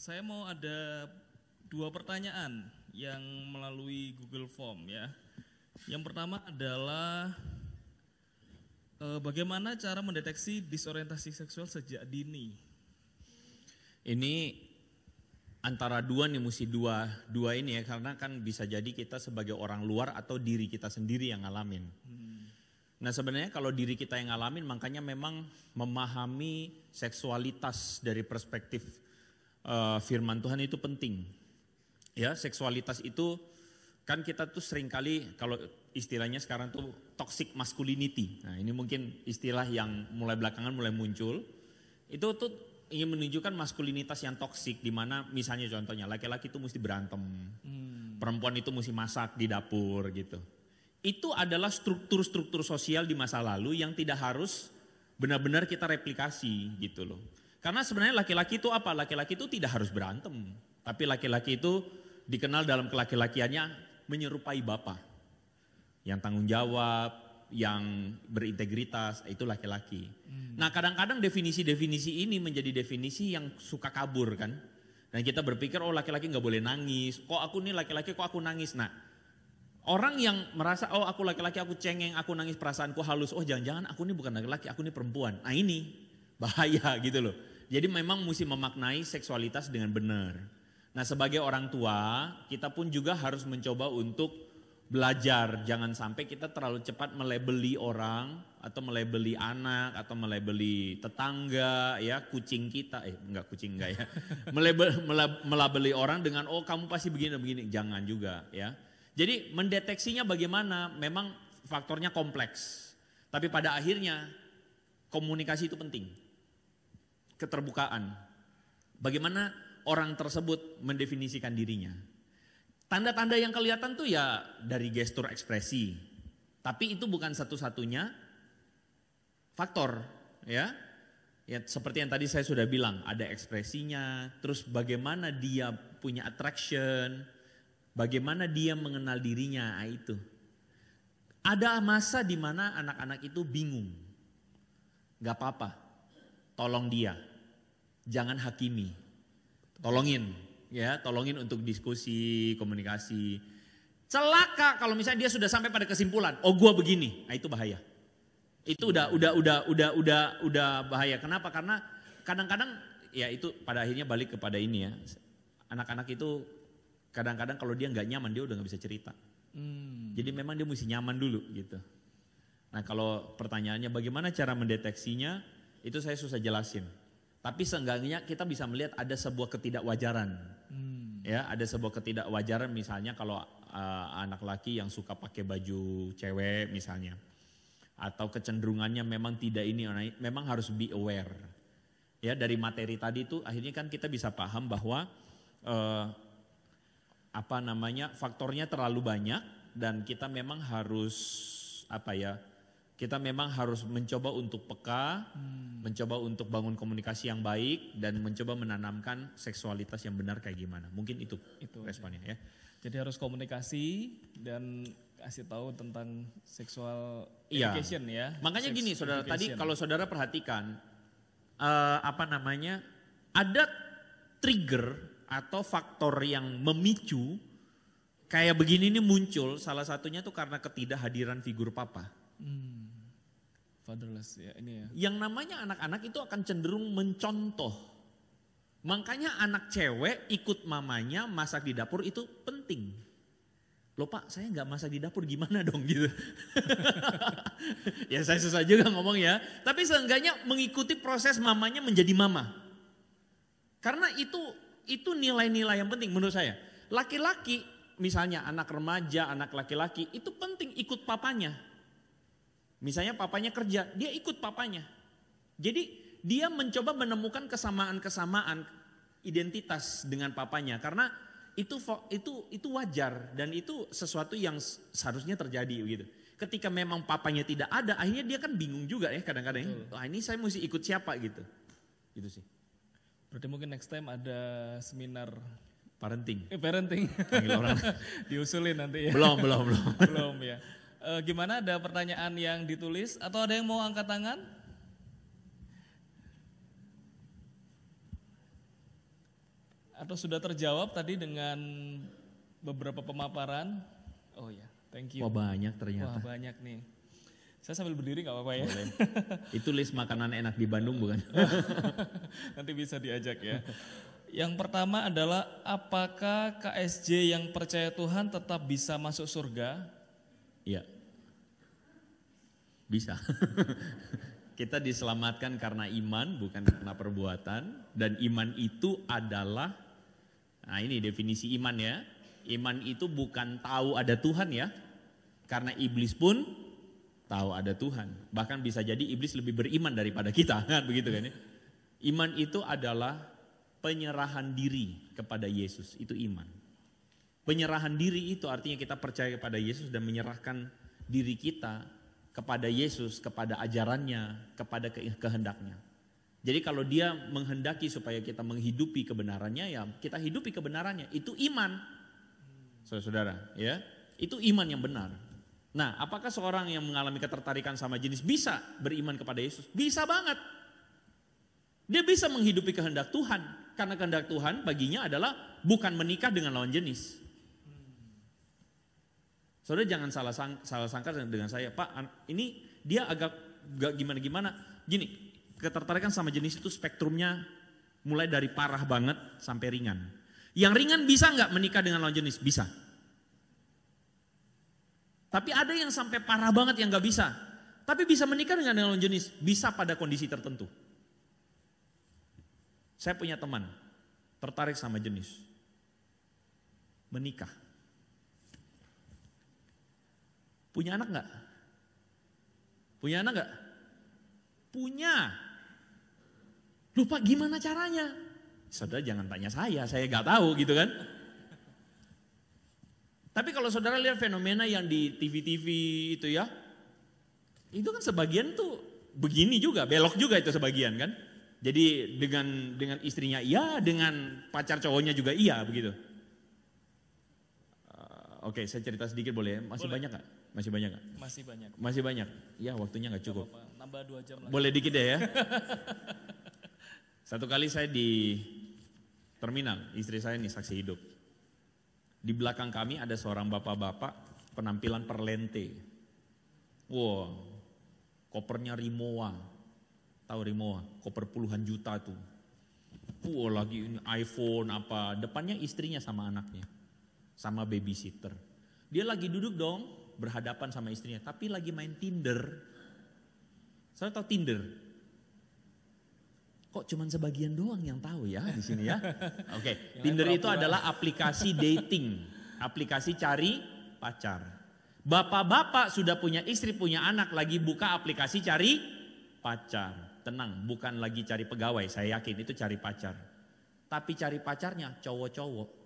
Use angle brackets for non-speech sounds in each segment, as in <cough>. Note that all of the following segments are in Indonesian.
Saya mau ada dua pertanyaan yang melalui Google Form ya. Yang pertama adalah e, bagaimana cara mendeteksi disorientasi seksual sejak dini? Ini antara dua nih mesti dua dua ini ya karena kan bisa jadi kita sebagai orang luar atau diri kita sendiri yang ngalamin. Hmm. Nah sebenarnya kalau diri kita yang ngalamin makanya memang memahami seksualitas dari perspektif uh, firman Tuhan itu penting. Ya, seksualitas itu kan kita tuh seringkali kalau istilahnya sekarang tuh toxic masculinity. Nah, ini mungkin istilah yang mulai belakangan mulai muncul. Itu tuh ingin menunjukkan maskulinitas yang toksik di mana misalnya contohnya laki-laki itu mesti berantem. Hmm. Perempuan itu mesti masak di dapur gitu. Itu adalah struktur-struktur sosial di masa lalu yang tidak harus benar-benar kita replikasi gitu loh. Karena sebenarnya laki-laki itu apa? Laki-laki itu tidak harus berantem. Tapi laki-laki itu dikenal dalam kelaki-lakiannya menyerupai bapak. Yang tanggung jawab, yang berintegritas, itu laki-laki. Hmm. Nah kadang-kadang definisi-definisi ini menjadi definisi yang suka kabur kan. Dan kita berpikir oh laki-laki gak boleh nangis. Kok aku nih laki-laki kok aku nangis. Nah orang yang merasa oh aku laki-laki aku cengeng aku nangis perasaanku halus. Oh jangan-jangan aku ini bukan laki-laki aku ini perempuan. Nah ini bahaya <laughs> gitu loh. Jadi memang mesti memaknai seksualitas dengan benar. Nah sebagai orang tua kita pun juga harus mencoba untuk belajar. Jangan sampai kita terlalu cepat melebeli orang atau melebeli anak atau melebeli tetangga ya kucing kita eh enggak kucing enggak ya <laughs> melebel melabeli orang dengan oh kamu pasti begini begini jangan juga ya jadi mendeteksinya bagaimana memang faktornya kompleks tapi pada akhirnya komunikasi itu penting keterbukaan. Bagaimana orang tersebut mendefinisikan dirinya. Tanda-tanda yang kelihatan tuh ya dari gestur ekspresi. Tapi itu bukan satu-satunya faktor, ya. Ya seperti yang tadi saya sudah bilang, ada ekspresinya, terus bagaimana dia punya attraction, bagaimana dia mengenal dirinya, ah, itu. Ada masa di mana anak-anak itu bingung. Gak apa-apa, tolong dia jangan hakimi. Tolongin ya, tolongin untuk diskusi, komunikasi. Celaka kalau misalnya dia sudah sampai pada kesimpulan, oh gua begini, nah itu bahaya. Itu udah udah udah udah udah udah bahaya. Kenapa? Karena kadang-kadang ya itu pada akhirnya balik kepada ini ya. Anak-anak itu kadang-kadang kalau dia nggak nyaman dia udah nggak bisa cerita. Hmm. Jadi memang dia mesti nyaman dulu gitu. Nah kalau pertanyaannya bagaimana cara mendeteksinya, itu saya susah jelasin. Tapi seenggaknya kita bisa melihat ada sebuah ketidakwajaran. Hmm. Ya, ada sebuah ketidakwajaran misalnya kalau uh, anak laki yang suka pakai baju cewek misalnya. Atau kecenderungannya memang tidak ini, memang harus be aware. Ya, dari materi tadi itu akhirnya kan kita bisa paham bahwa uh, apa namanya? faktornya terlalu banyak dan kita memang harus apa ya? kita memang harus mencoba untuk peka, hmm. mencoba untuk bangun komunikasi yang baik dan mencoba menanamkan seksualitas yang benar kayak gimana. Mungkin itu, itu responnya ya. Jadi harus komunikasi dan kasih tahu tentang seksual iya. education ya. Makanya Sex gini saudara, education. tadi kalau saudara perhatikan uh, apa namanya? ada trigger atau faktor yang memicu kayak begini ini muncul salah satunya tuh karena ketidakhadiran figur papa. Hmm. Fatherless ya ini ya. Yang namanya anak-anak itu akan cenderung mencontoh. Makanya anak cewek ikut mamanya masak di dapur itu penting. Loh pak saya nggak masak di dapur gimana <laughs> dong gitu. <laughs> ya saya susah juga ngomong ya. Tapi seenggaknya mengikuti proses mamanya menjadi mama. Karena itu itu nilai-nilai yang penting menurut saya. Laki-laki misalnya anak remaja, anak laki-laki itu penting ikut papanya. Misalnya papanya kerja, dia ikut papanya. Jadi dia mencoba menemukan kesamaan-kesamaan identitas dengan papanya karena itu itu itu wajar dan itu sesuatu yang seharusnya terjadi gitu. Ketika memang papanya tidak ada, akhirnya dia kan bingung juga ya kadang-kadang. Ya. Wah, ini saya mesti ikut siapa gitu. Gitu sih. Berarti mungkin next time ada seminar parenting. Eh, parenting. Panggil orang. <laughs> Diusulin nanti ya. Belum, belum, belum. <laughs> belum ya. E, gimana ada pertanyaan yang ditulis atau ada yang mau angkat tangan? Atau sudah terjawab tadi dengan beberapa pemaparan? Oh ya, thank you. Wah banyak ternyata. Wah banyak nih. Saya sambil berdiri nggak apa-apa ya. Boleh. Itu list makanan enak di Bandung bukan? <laughs> Nanti bisa diajak ya. Yang pertama adalah apakah KSJ yang percaya Tuhan tetap bisa masuk surga? Iya. Bisa. <laughs> Kita diselamatkan karena iman, bukan karena perbuatan. Dan iman itu adalah, nah ini definisi iman ya. Iman itu bukan tahu ada Tuhan ya. Karena iblis pun tahu ada Tuhan. Bahkan bisa jadi iblis lebih beriman daripada kita. <laughs> Kan begitu kan ya. Iman itu adalah penyerahan diri kepada Yesus. Itu iman. Penyerahan diri itu artinya kita percaya kepada Yesus dan menyerahkan diri kita kepada Yesus, kepada ajarannya, kepada kehendaknya. Jadi kalau dia menghendaki supaya kita menghidupi kebenarannya ya kita hidupi kebenarannya. Itu iman. Saudara-saudara, ya. Itu iman yang benar. Nah, apakah seorang yang mengalami ketertarikan sama jenis bisa beriman kepada Yesus? Bisa banget. Dia bisa menghidupi kehendak Tuhan karena kehendak Tuhan baginya adalah bukan menikah dengan lawan jenis. Saudara jangan salah, sang, salah sangka dengan saya, Pak ini dia agak gak gimana-gimana. Gini, ketertarikan sama jenis itu spektrumnya mulai dari parah banget sampai ringan. Yang ringan bisa nggak menikah dengan lawan jenis? Bisa. Tapi ada yang sampai parah banget yang nggak bisa. Tapi bisa menikah dengan lawan jenis, bisa pada kondisi tertentu. Saya punya teman tertarik sama jenis. Menikah. Punya anak nggak? Punya anak nggak? Punya. Lupa gimana caranya? Saudara jangan tanya saya, saya nggak tahu gitu kan. Tapi kalau saudara lihat fenomena yang di TV-TV itu ya, itu kan sebagian tuh begini juga, belok juga itu sebagian kan. Jadi dengan dengan istrinya iya, dengan pacar cowoknya juga iya begitu. Eh, oke, saya cerita sedikit boleh ya? Masih boleh. banyak nggak? Masih banyak gak? Masih banyak. Masih banyak? Ya waktunya gak cukup. Apa -apa. Nambah dua jam lagi. Boleh dikit deh ya. Satu kali saya di terminal, istri saya nih saksi hidup. Di belakang kami ada seorang bapak-bapak penampilan perlente. Wow, kopernya Rimowa. Tahu Rimowa, koper puluhan juta tuh. Wow, lagi ini iPhone apa, depannya istrinya sama anaknya. Sama babysitter. Dia lagi duduk dong, berhadapan sama istrinya, tapi lagi main Tinder. Saya tahu Tinder. Kok cuman sebagian doang yang tahu ya di sini ya? <laughs> Oke, okay. Tinder itu adalah aplikasi dating, aplikasi cari pacar. Bapak-bapak sudah punya istri, punya anak lagi buka aplikasi cari pacar. Tenang, bukan lagi cari pegawai, saya yakin itu cari pacar. Tapi cari pacarnya cowok-cowok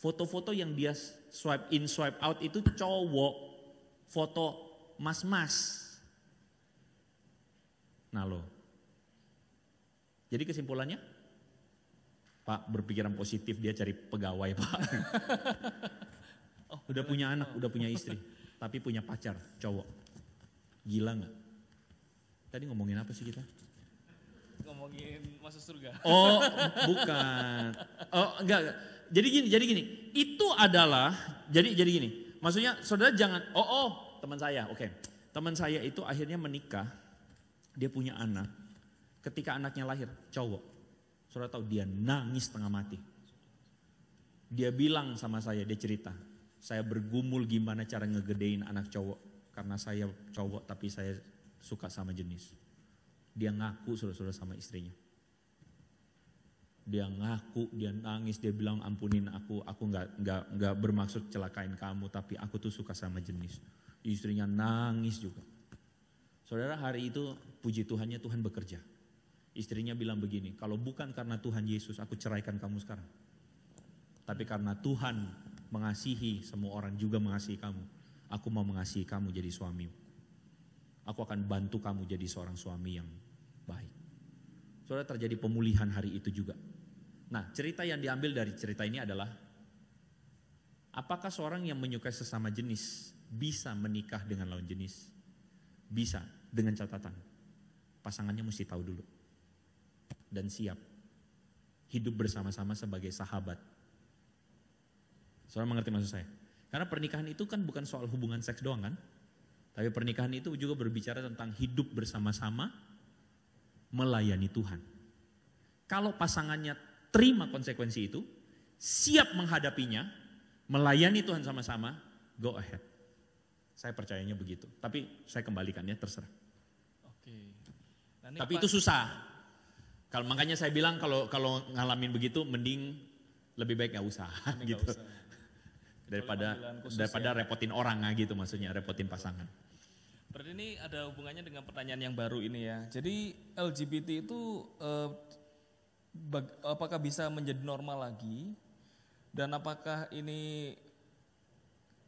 Foto-foto yang dia swipe in, swipe out itu cowok, foto mas-mas. Nah lo, Jadi kesimpulannya, Pak berpikiran positif dia cari pegawai Pak. <laughs> Oh, udah punya anak, oh. udah punya istri, tapi punya pacar cowok. Gila nggak? Tadi ngomongin apa sih kita? Ngomongin masuk surga. Oh, bukan. Oh, enggak jadi gini, jadi gini. Itu adalah jadi jadi gini. Maksudnya saudara jangan oh oh teman saya, oke. Okay. Teman saya itu akhirnya menikah. Dia punya anak. Ketika anaknya lahir cowok. Saudara tahu dia nangis tengah mati. Dia bilang sama saya, dia cerita. Saya bergumul gimana cara ngegedein anak cowok. Karena saya cowok tapi saya suka sama jenis. Dia ngaku saudara-saudara sama istrinya dia ngaku, dia nangis, dia bilang ampunin aku, aku nggak nggak nggak bermaksud celakain kamu, tapi aku tuh suka sama jenis. Istrinya nangis juga. Saudara hari itu puji Tuhannya Tuhan bekerja. Istrinya bilang begini, kalau bukan karena Tuhan Yesus aku ceraikan kamu sekarang. Tapi karena Tuhan mengasihi semua orang juga mengasihi kamu. Aku mau mengasihi kamu jadi suami. Aku akan bantu kamu jadi seorang suami yang baik. Saudara terjadi pemulihan hari itu juga. Nah, cerita yang diambil dari cerita ini adalah apakah seorang yang menyukai sesama jenis bisa menikah dengan lawan jenis? Bisa, dengan catatan. Pasangannya mesti tahu dulu. Dan siap. Hidup bersama-sama sebagai sahabat. Saudara mengerti maksud saya? Karena pernikahan itu kan bukan soal hubungan seks doang kan? Tapi pernikahan itu juga berbicara tentang hidup bersama-sama melayani Tuhan. Kalau pasangannya terima konsekuensi itu, siap menghadapinya, melayani Tuhan sama-sama, go ahead. Saya percayanya begitu. Tapi saya kembalikannya terserah. Oke. Nah, Tapi itu susah. Kalau makanya saya bilang kalau kalau ngalamin begitu mending lebih baik nggak usah mending gitu. Gak usah. daripada daripada ya. repotin orang ah, gitu maksudnya, repotin pasangan. Berarti ini ada hubungannya dengan pertanyaan yang baru ini ya. Jadi LGBT itu eh, apakah bisa menjadi normal lagi dan apakah ini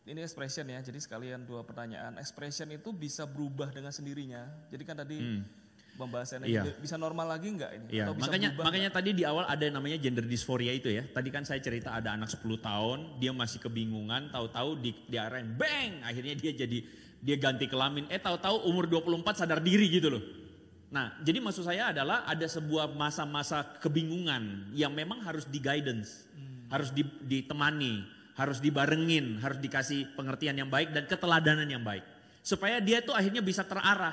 ini expression ya. Jadi sekalian dua pertanyaan. Expression itu bisa berubah dengan sendirinya. Jadi kan tadi hmm. Pembahasannya iya. bisa normal lagi enggak ini? Iya. Atau bisa makanya makanya enggak? tadi di awal ada yang namanya gender dysphoria itu ya. Tadi kan saya cerita ada anak 10 tahun, dia masih kebingungan, tahu-tahu di diarahin bang, akhirnya dia jadi dia ganti kelamin. Eh tahu-tahu umur 24 sadar diri gitu loh. Nah, jadi maksud saya adalah ada sebuah masa-masa kebingungan yang memang harus di guidance, hmm. harus ditemani, harus dibarengin, harus dikasih pengertian yang baik dan keteladanan yang baik. Supaya dia itu akhirnya bisa terarah.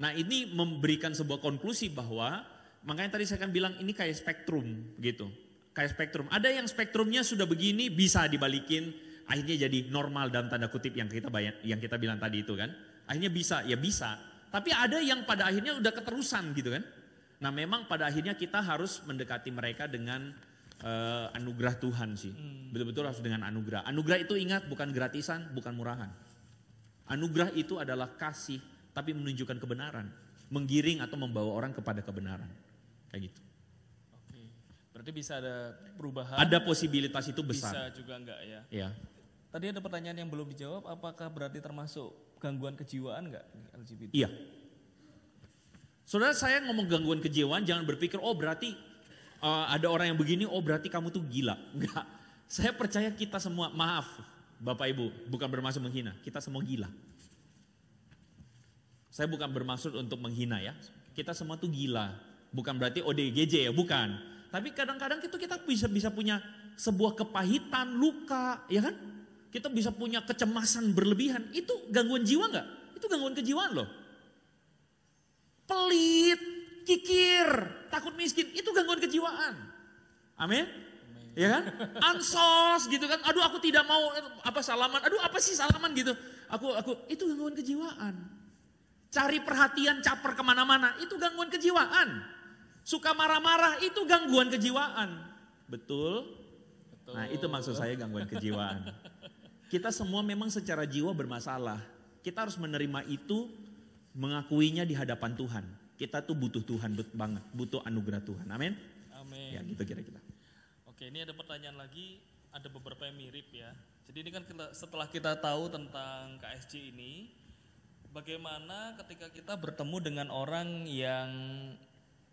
Nah, ini memberikan sebuah konklusi bahwa makanya tadi saya akan bilang ini kayak spektrum gitu. Kayak spektrum. Ada yang spektrumnya sudah begini bisa dibalikin, akhirnya jadi normal dalam tanda kutip yang kita bayang, yang kita bilang tadi itu kan. Akhirnya bisa, ya bisa tapi ada yang pada akhirnya udah keterusan gitu kan. Nah memang pada akhirnya kita harus mendekati mereka dengan uh, anugerah Tuhan sih. Hmm. Betul-betul harus dengan anugerah. Anugerah itu ingat bukan gratisan, bukan murahan. Anugerah itu adalah kasih tapi menunjukkan kebenaran. Menggiring atau membawa orang kepada kebenaran. Kayak gitu. Oke. Berarti bisa ada perubahan. Ada posibilitas itu besar. Bisa juga enggak ya. Iya. Tadi ada pertanyaan yang belum dijawab, apakah berarti termasuk gangguan kejiwaan nggak LGBT? Iya. Saudara saya ngomong gangguan kejiwaan jangan berpikir oh berarti uh, ada orang yang begini oh berarti kamu tuh gila. Enggak. Saya percaya kita semua maaf Bapak Ibu bukan bermaksud menghina. Kita semua gila. Saya bukan bermaksud untuk menghina ya. Kita semua tuh gila. Bukan berarti ODGJ ya, bukan. Tapi kadang-kadang itu kita bisa bisa punya sebuah kepahitan, luka, ya kan? kita bisa punya kecemasan berlebihan. Itu gangguan jiwa nggak? Itu gangguan kejiwaan loh. Pelit, kikir, takut miskin, itu gangguan kejiwaan. Amin. Ya kan? Ansos gitu kan. Aduh aku tidak mau eh, apa salaman. Aduh apa sih salaman gitu. Aku aku itu gangguan kejiwaan. Cari perhatian caper kemana-mana itu gangguan kejiwaan. Suka marah-marah itu gangguan kejiwaan. Betul? Betul. Nah itu maksud saya gangguan kejiwaan. Kita semua memang secara jiwa bermasalah. Kita harus menerima itu, mengakuinya di hadapan Tuhan. Kita tuh butuh Tuhan banget, butuh anugerah Tuhan. Amin. Amin. Ya, gitu kira-kira. Oke, ini ada pertanyaan lagi, ada beberapa yang mirip ya. Jadi ini kan setelah kita tahu tentang KSC ini, bagaimana ketika kita bertemu dengan orang yang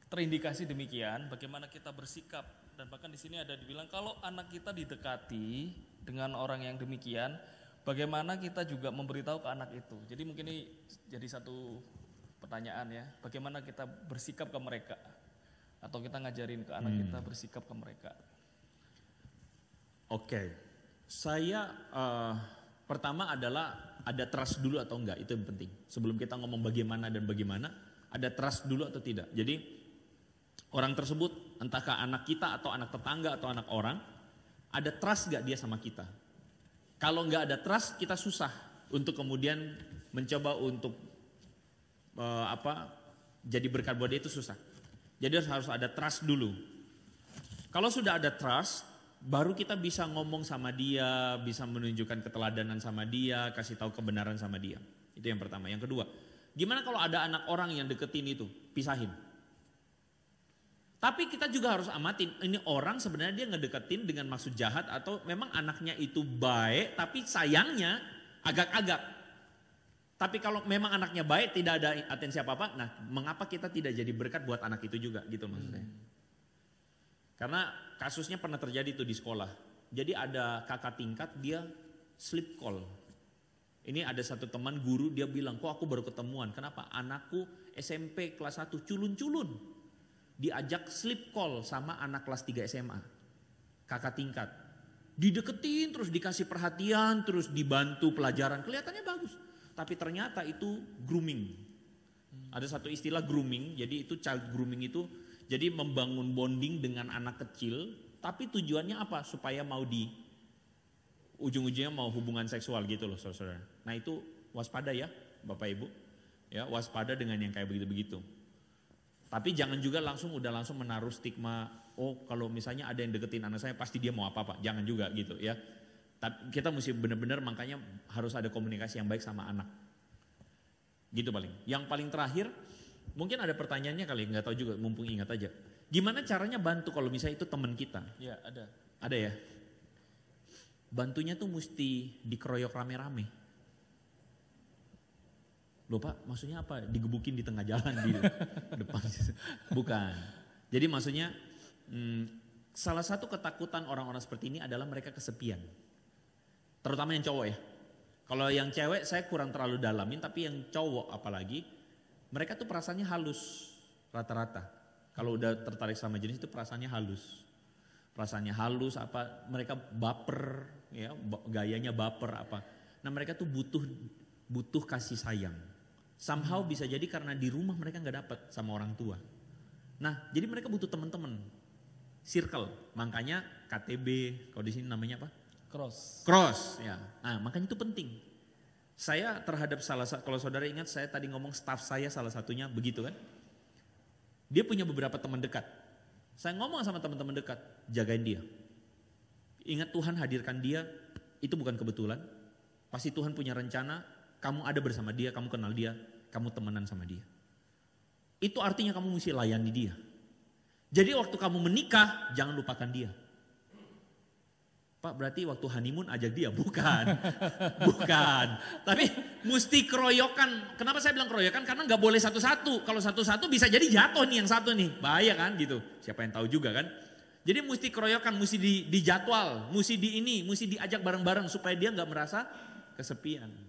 terindikasi demikian, bagaimana kita bersikap dan bahkan di sini ada dibilang kalau anak kita didekati, dengan orang yang demikian, bagaimana kita juga memberitahu ke anak itu. Jadi mungkin ini jadi satu pertanyaan ya, bagaimana kita bersikap ke mereka atau kita ngajarin ke anak hmm. kita bersikap ke mereka. Oke, okay. saya uh, pertama adalah ada trust dulu atau enggak itu yang penting. Sebelum kita ngomong bagaimana dan bagaimana, ada trust dulu atau tidak. Jadi orang tersebut entahkah anak kita atau anak tetangga atau anak orang ada trust gak dia sama kita? Kalau nggak ada trust, kita susah untuk kemudian mencoba untuk uh, apa jadi berkat buat dia itu susah. Jadi harus ada trust dulu. Kalau sudah ada trust, baru kita bisa ngomong sama dia, bisa menunjukkan keteladanan sama dia, kasih tahu kebenaran sama dia. Itu yang pertama. Yang kedua, gimana kalau ada anak orang yang deketin itu, pisahin. Tapi kita juga harus amatin, ini orang sebenarnya dia ngedeketin dengan maksud jahat atau memang anaknya itu baik tapi sayangnya agak-agak. Tapi kalau memang anaknya baik tidak ada atensi apa-apa, nah mengapa kita tidak jadi berkat buat anak itu juga gitu maksudnya. Hmm. Karena kasusnya pernah terjadi tuh di sekolah. Jadi ada kakak tingkat dia sleep call. Ini ada satu teman guru dia bilang, kok aku baru ketemuan. Kenapa? Anakku SMP kelas 1 culun-culun diajak slip call sama anak kelas 3 SMA. Kakak tingkat. Dideketin terus dikasih perhatian, terus dibantu pelajaran. Kelihatannya bagus. Tapi ternyata itu grooming. Ada satu istilah grooming, jadi itu child grooming itu jadi membangun bonding dengan anak kecil, tapi tujuannya apa? Supaya mau di ujung-ujungnya mau hubungan seksual gitu loh saudara-saudara. Nah itu waspada ya Bapak Ibu, ya waspada dengan yang kayak begitu-begitu. Tapi jangan juga langsung udah langsung menaruh stigma, oh kalau misalnya ada yang deketin anak saya pasti dia mau apa pak, jangan juga gitu ya. Tapi kita mesti benar-benar makanya harus ada komunikasi yang baik sama anak. Gitu paling. Yang paling terakhir, mungkin ada pertanyaannya kali, nggak tahu juga, mumpung ingat aja. Gimana caranya bantu kalau misalnya itu teman kita? Ya ada. Ada ya. Bantunya tuh mesti dikeroyok rame-rame Loh Pak, maksudnya apa? Digebukin di tengah jalan di <laughs> depan. Bukan. Jadi maksudnya hmm, salah satu ketakutan orang-orang seperti ini adalah mereka kesepian. Terutama yang cowok ya. Kalau yang cewek saya kurang terlalu dalamin tapi yang cowok apalagi mereka tuh perasaannya halus rata-rata. Kalau udah tertarik sama jenis itu perasaannya halus. Perasaannya halus apa mereka baper ya gayanya baper apa. Nah mereka tuh butuh butuh kasih sayang. Somehow hmm. bisa jadi karena di rumah mereka nggak dapat sama orang tua. Nah, jadi mereka butuh teman-teman. Circle. Makanya KTB, kalau di sini namanya apa? Cross. Cross, ya. Nah, makanya itu penting. Saya terhadap salah satu, kalau saudara ingat saya tadi ngomong staff saya salah satunya begitu kan. Dia punya beberapa teman dekat. Saya ngomong sama teman-teman dekat, jagain dia. Ingat Tuhan hadirkan dia, itu bukan kebetulan. Pasti Tuhan punya rencana, kamu ada bersama dia, kamu kenal dia, kamu temenan sama dia. Itu artinya kamu mesti layani dia. Jadi waktu kamu menikah, jangan lupakan dia. Pak berarti waktu honeymoon ajak dia? Bukan, <laughs> bukan. Tapi mesti keroyokan. Kenapa saya bilang keroyokan? Karena nggak boleh satu-satu. Kalau satu-satu bisa jadi jatuh nih yang satu nih. Bahaya kan gitu. Siapa yang tahu juga kan. Jadi mesti keroyokan, mesti di, dijadwal, mesti di ini, mesti diajak bareng-bareng supaya dia nggak merasa kesepian.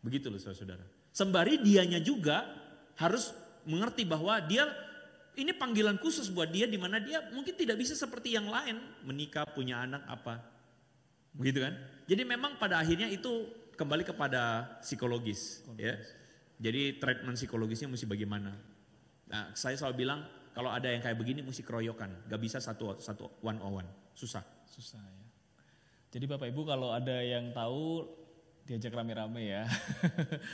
Begitu loh saudara-saudara. Sembari dianya juga harus mengerti bahwa dia ini panggilan khusus buat dia di mana dia mungkin tidak bisa seperti yang lain menikah punya anak apa begitu kan jadi memang pada akhirnya itu kembali kepada psikologis ya jadi treatment psikologisnya mesti bagaimana nah, saya selalu bilang kalau ada yang kayak begini mesti keroyokan gak bisa satu satu one on one susah susah ya jadi bapak ibu kalau ada yang tahu diajak rame-rame ya.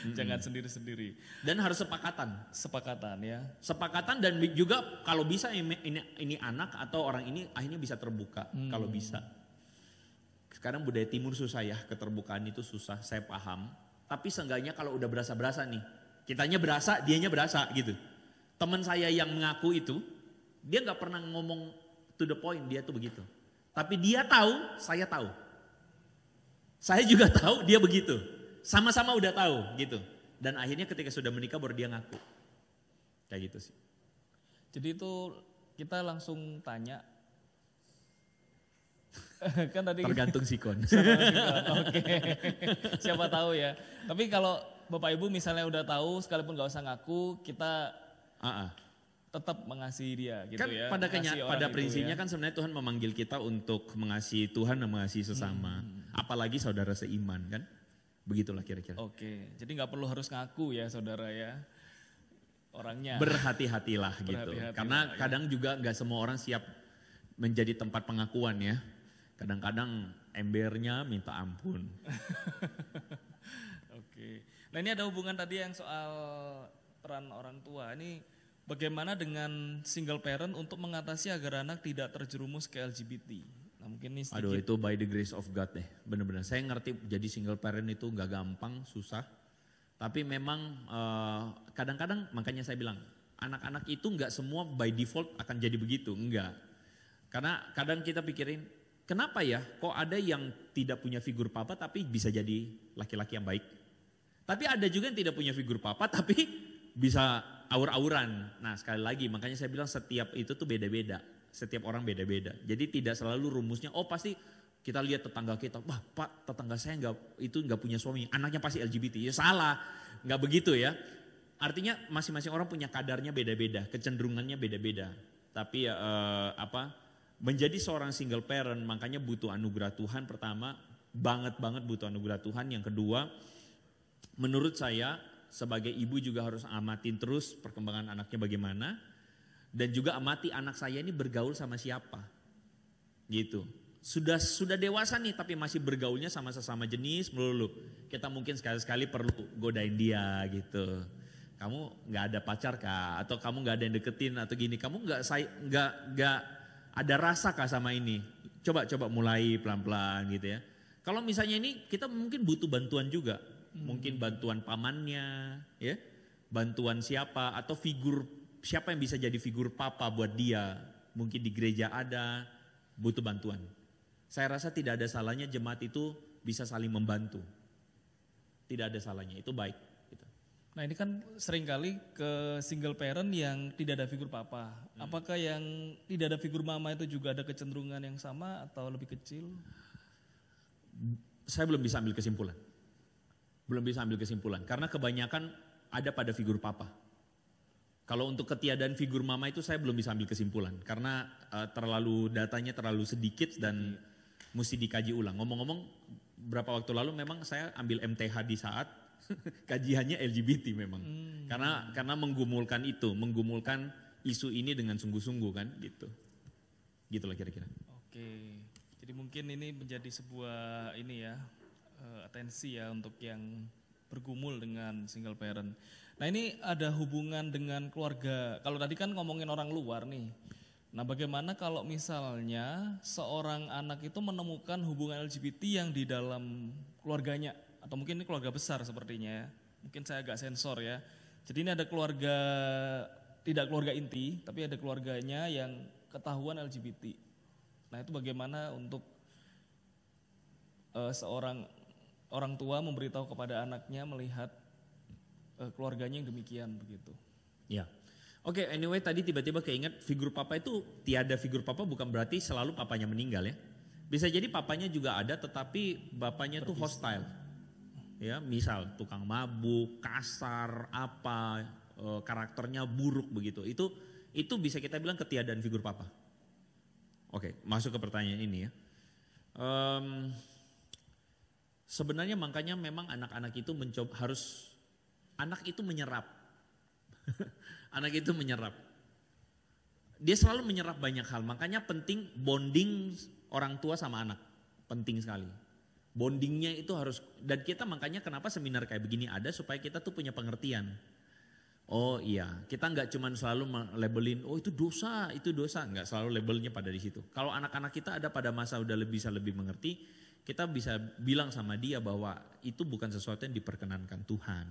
hmm <laughs> Jangan sendiri-sendiri. Dan harus sepakatan. Sepakatan ya. Sepakatan dan juga kalau bisa ini, ini, ini anak atau orang ini akhirnya bisa terbuka mm. kalau bisa. Sekarang budaya timur susah ya, keterbukaan itu susah, saya paham. Tapi seenggaknya kalau udah berasa-berasa nih, kitanya berasa, dianya berasa gitu. Teman saya yang mengaku itu, dia nggak pernah ngomong to the point dia tuh begitu. Tapi dia tahu, saya tahu saya juga <laughs> tahu dia begitu. Sama-sama udah tahu gitu. Dan akhirnya ketika sudah menikah baru dia ngaku. Kayak gitu sih. Jadi itu kita langsung tanya <laughs> kan tadi tergantung sikon. <laughs> Oke. Okay. Siapa tahu ya. Tapi kalau Bapak Ibu misalnya udah tahu sekalipun gak usah ngaku, kita uh -uh tetap mengasihi dia gitu kan ya. Pada kenya, pada gitu ya. prinsipnya ya. kan sebenarnya Tuhan memanggil kita untuk mengasihi Tuhan dan mengasihi sesama, hmm. apalagi saudara seiman kan. Begitulah kira-kira. Oke, jadi nggak perlu harus ngaku ya saudara ya orangnya. Berhati-hatilah gitu. Karena ya. kadang juga nggak semua orang siap menjadi tempat pengakuan ya. Kadang-kadang embernya minta ampun. <laughs> Oke. Nah, ini ada hubungan tadi yang soal peran orang tua. Ini Bagaimana dengan single parent untuk mengatasi agar anak tidak terjerumus ke LGBT? Nah mungkin ini sedikit. Aduh itu by the grace of God deh, bener-bener. Saya ngerti jadi single parent itu nggak gampang, susah. Tapi memang eh, kadang-kadang uh, makanya saya bilang anak-anak itu nggak semua by default akan jadi begitu, enggak. Karena kadang kita pikirin kenapa ya kok ada yang tidak punya figur papa tapi bisa jadi laki-laki yang baik. Tapi ada juga yang tidak punya figur papa tapi bisa aur-auran. Nah sekali lagi makanya saya bilang setiap itu tuh beda-beda. Setiap orang beda-beda. Jadi tidak selalu rumusnya oh pasti kita lihat tetangga kita. Wah pak tetangga saya nggak itu nggak punya suami. Anaknya pasti LGBT. Ya salah. Nggak begitu ya. Artinya masing-masing orang punya kadarnya beda-beda. Kecenderungannya beda-beda. Tapi ya eh, apa menjadi seorang single parent makanya butuh anugerah Tuhan pertama banget banget butuh anugerah Tuhan yang kedua menurut saya sebagai ibu juga harus amatin terus perkembangan anaknya bagaimana. Dan juga amati anak saya ini bergaul sama siapa. Gitu. Sudah sudah dewasa nih tapi masih bergaulnya sama sesama jenis melulu. Kita mungkin sekali-sekali perlu godain dia gitu. Kamu nggak ada pacar kah? Atau kamu nggak ada yang deketin atau gini? Kamu nggak nggak nggak ada rasa kah sama ini? Coba coba mulai pelan-pelan gitu ya. Kalau misalnya ini kita mungkin butuh bantuan juga mungkin hmm. bantuan pamannya, ya, bantuan siapa atau figur siapa yang bisa jadi figur papa buat dia, mungkin di gereja ada butuh bantuan. Saya rasa tidak ada salahnya jemaat itu bisa saling membantu. Tidak ada salahnya, itu baik. Gitu. Nah ini kan seringkali ke single parent yang tidak ada figur papa. Hmm. Apakah yang tidak ada figur mama itu juga ada kecenderungan yang sama atau lebih kecil? Saya belum bisa ambil kesimpulan belum bisa ambil kesimpulan. Karena kebanyakan ada pada figur papa. Kalau untuk ketiadaan figur mama itu saya belum bisa ambil kesimpulan. Karena uh, terlalu datanya terlalu sedikit dan iya. mesti dikaji ulang. Ngomong-ngomong berapa waktu lalu memang saya ambil MTH di saat <laughs> kajiannya LGBT memang. Hmm. Karena karena menggumulkan itu, menggumulkan isu ini dengan sungguh-sungguh kan gitu. Gitulah kira-kira. Oke. Jadi mungkin ini menjadi sebuah ini ya, uh, atensi ya untuk yang bergumul dengan single parent. Nah ini ada hubungan dengan keluarga. Kalau tadi kan ngomongin orang luar nih. Nah bagaimana kalau misalnya seorang anak itu menemukan hubungan LGBT yang di dalam keluarganya atau mungkin ini keluarga besar sepertinya ya. Mungkin saya agak sensor ya. Jadi ini ada keluarga tidak keluarga inti, tapi ada keluarganya yang ketahuan LGBT. Nah itu bagaimana untuk uh, seorang orang tua memberitahu kepada anaknya melihat uh, keluarganya yang demikian begitu. Ya. Oke, okay, anyway tadi tiba-tiba keinget figur papa itu tiada figur papa bukan berarti selalu papanya meninggal ya. Bisa jadi papanya juga ada tetapi bapaknya itu hostile. Ya, misal tukang mabuk, kasar, apa, eh, karakternya buruk begitu. Itu itu bisa kita bilang ketiadaan figur papa. Oke, okay, masuk ke pertanyaan ini ya. Um, Sebenarnya makanya memang anak-anak itu mencoba harus anak itu menyerap. <laughs> anak itu menyerap. Dia selalu menyerap banyak hal. Makanya penting bonding orang tua sama anak. Penting sekali. Bondingnya itu harus dan kita makanya kenapa seminar kayak begini ada supaya kita tuh punya pengertian. Oh iya, kita nggak cuman selalu labelin, oh itu dosa, itu dosa, nggak selalu labelnya pada di situ. Kalau anak-anak kita ada pada masa udah lebih bisa lebih mengerti, kita bisa bilang sama dia bahwa itu bukan sesuatu yang diperkenankan Tuhan.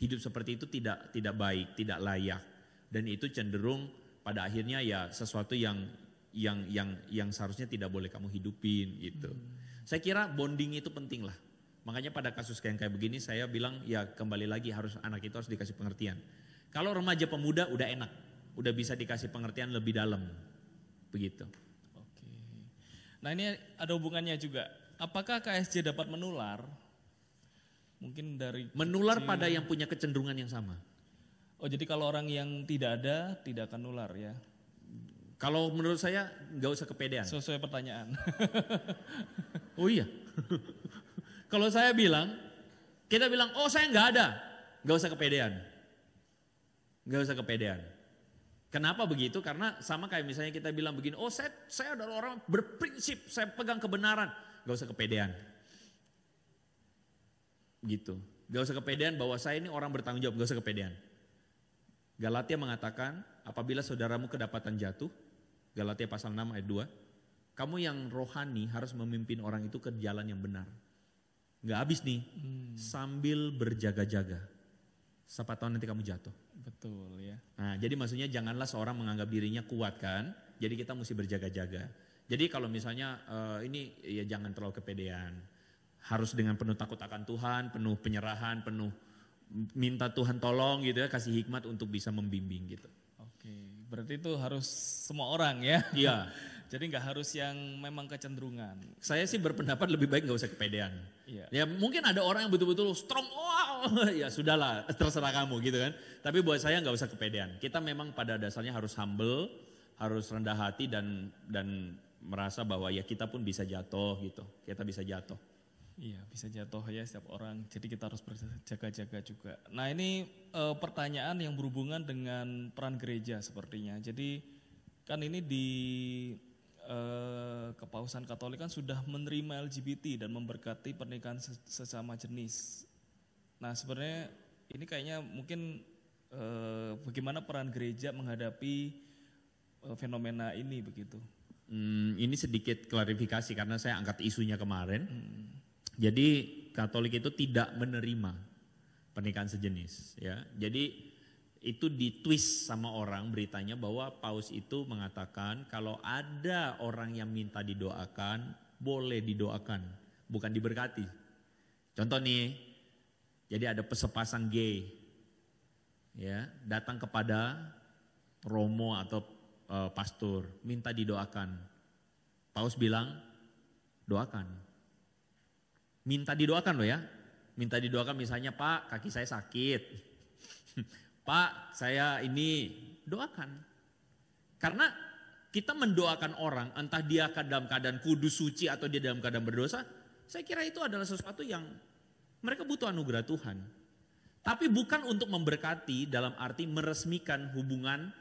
Hidup seperti itu tidak tidak baik, tidak layak dan itu cenderung pada akhirnya ya sesuatu yang yang yang yang seharusnya tidak boleh kamu hidupin gitu. Hmm. Saya kira bonding itu penting lah. Makanya pada kasus kayak kayak begini saya bilang ya kembali lagi harus anak itu harus dikasih pengertian. Kalau remaja pemuda udah enak, udah bisa dikasih pengertian lebih dalam. Begitu. Oke. Nah, ini ada hubungannya juga Apakah KSJ dapat menular? Mungkin dari menular kecil. pada yang punya kecenderungan yang sama. Oh, jadi kalau orang yang tidak ada tidak akan nular ya. Kalau menurut saya nggak usah kepedean. Sesuai pertanyaan. <laughs> oh iya. <laughs> kalau saya bilang, kita bilang, oh saya nggak ada, nggak usah kepedean. Nggak usah kepedean. Kenapa begitu? Karena sama kayak misalnya kita bilang begini, oh saya, saya adalah orang berprinsip, saya pegang kebenaran gak usah kepedean. Gitu. Gak usah kepedean bahwa saya ini orang bertanggung jawab, gak usah kepedean. Galatia mengatakan, apabila saudaramu kedapatan jatuh, Galatia pasal 6 ayat 2, kamu yang rohani harus memimpin orang itu ke jalan yang benar. Gak habis nih, hmm. sambil berjaga-jaga. Siapa tahu nanti kamu jatuh. Betul ya. Nah, jadi maksudnya janganlah seorang menganggap dirinya kuat kan. Jadi kita mesti berjaga-jaga. Jadi kalau misalnya uh, ini ya jangan terlalu kepedean. Harus dengan penuh takut akan Tuhan, penuh penyerahan, penuh minta Tuhan tolong gitu ya, kasih hikmat untuk bisa membimbing gitu. Oke, berarti itu harus semua orang ya? Iya. <laughs> Jadi nggak harus yang memang kecenderungan. Saya sih berpendapat lebih baik nggak usah kepedean. Iya. Ya mungkin ada orang yang betul-betul strong, wow, <laughs> ya sudahlah terserah kamu gitu kan. Tapi buat saya nggak usah kepedean. Kita memang pada dasarnya harus humble, harus rendah hati dan dan merasa bahwa ya kita pun bisa jatuh gitu. Kita bisa jatuh. Iya, bisa jatuh ya setiap orang. Jadi kita harus berjaga-jaga juga. Nah, ini e, pertanyaan yang berhubungan dengan peran gereja sepertinya. Jadi kan ini di e, kepausan Katolik kan sudah menerima LGBT dan memberkati pernikahan sesama jenis. Nah, sebenarnya ini kayaknya mungkin e, bagaimana peran gereja menghadapi fenomena ini begitu. Hmm, ini sedikit klarifikasi karena saya angkat isunya kemarin. Hmm. Jadi Katolik itu tidak menerima pernikahan sejenis, ya. Jadi itu ditwist sama orang beritanya bahwa paus itu mengatakan kalau ada orang yang minta didoakan, boleh didoakan, bukan diberkati. Contoh nih, jadi ada sepasang gay ya, datang kepada Romo atau uh, pastor, minta didoakan. Paus bilang, doakan. Minta didoakan loh ya. Minta didoakan misalnya, Pak kaki saya sakit. <laughs> Pak saya ini, doakan. Karena kita mendoakan orang, entah dia dalam keadaan kudus suci atau dia dalam keadaan berdosa, saya kira itu adalah sesuatu yang mereka butuh anugerah Tuhan. Tapi bukan untuk memberkati dalam arti meresmikan hubungan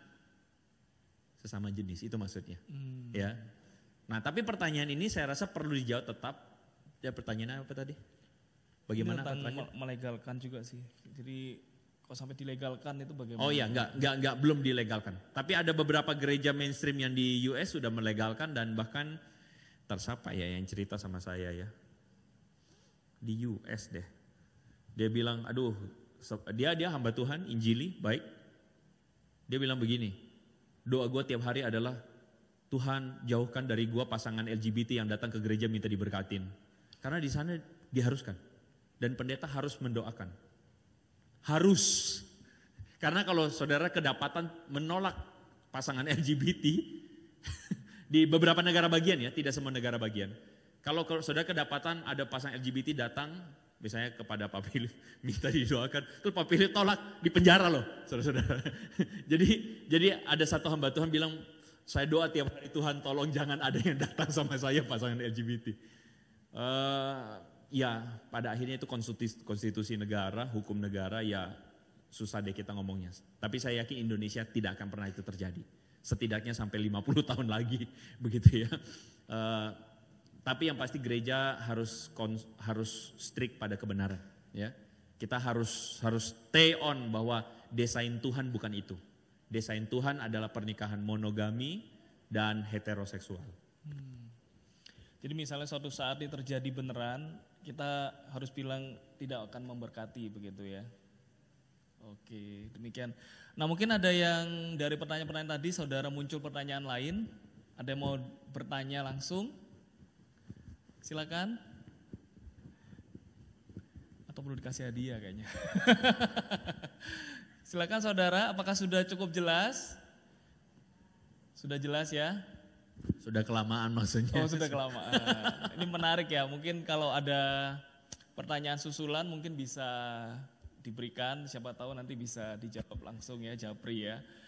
sesama jenis itu maksudnya hmm. ya nah tapi pertanyaan ini saya rasa perlu dijawab tetap ya pertanyaannya apa tadi bagaimana ini tentang melegalkan juga sih jadi kalau sampai dilegalkan itu bagaimana? Oh ya enggak, enggak, enggak, belum dilegalkan. Tapi ada beberapa gereja mainstream yang di US sudah melegalkan dan bahkan tersapa ya yang cerita sama saya ya. Di US deh. Dia bilang, aduh, dia dia hamba Tuhan, Injili, baik. Dia bilang begini, Doa gue tiap hari adalah, Tuhan jauhkan dari gue pasangan LGBT yang datang ke gereja minta diberkatin. Karena di sana diharuskan. Dan pendeta harus mendoakan. Harus. Karena kalau saudara kedapatan menolak pasangan LGBT, <laughs> di beberapa negara bagian ya, tidak semua negara bagian. Kalau saudara kedapatan ada pasangan LGBT datang misalnya kepada Pak Pilih <laughs> minta didoakan, terus Pak Pilih tolak di penjara loh, saudara-saudara. <laughs> jadi jadi ada satu hamba Tuhan bilang, saya doa tiap hari Tuhan tolong jangan ada yang datang sama saya pasangan LGBT. Uh, eh, ya pada akhirnya itu konstitusi, konstitusi negara, hukum negara ya susah deh kita ngomongnya. Tapi saya yakin Indonesia tidak akan pernah itu terjadi. Setidaknya sampai 50 tahun lagi <laughs> begitu ya. Uh, tapi yang pasti gereja harus harus strict pada kebenaran, ya. Kita harus harus stay on bahwa desain Tuhan bukan itu. Desain Tuhan adalah pernikahan monogami dan heteroseksual. Hmm. Jadi misalnya suatu saat ini terjadi beneran, kita harus bilang tidak akan memberkati begitu ya. Oke, demikian. Nah mungkin ada yang dari pertanyaan-pertanyaan tadi saudara muncul pertanyaan lain, ada yang mau bertanya langsung? Silakan. Atau perlu dikasih hadiah kayaknya. <laughs> Silakan saudara, apakah sudah cukup jelas? Sudah jelas ya? Sudah kelamaan maksudnya. Oh, sudah kelamaan. Ini menarik ya. Mungkin kalau ada pertanyaan susulan mungkin bisa diberikan, siapa tahu nanti bisa dijawab langsung ya Japri ya.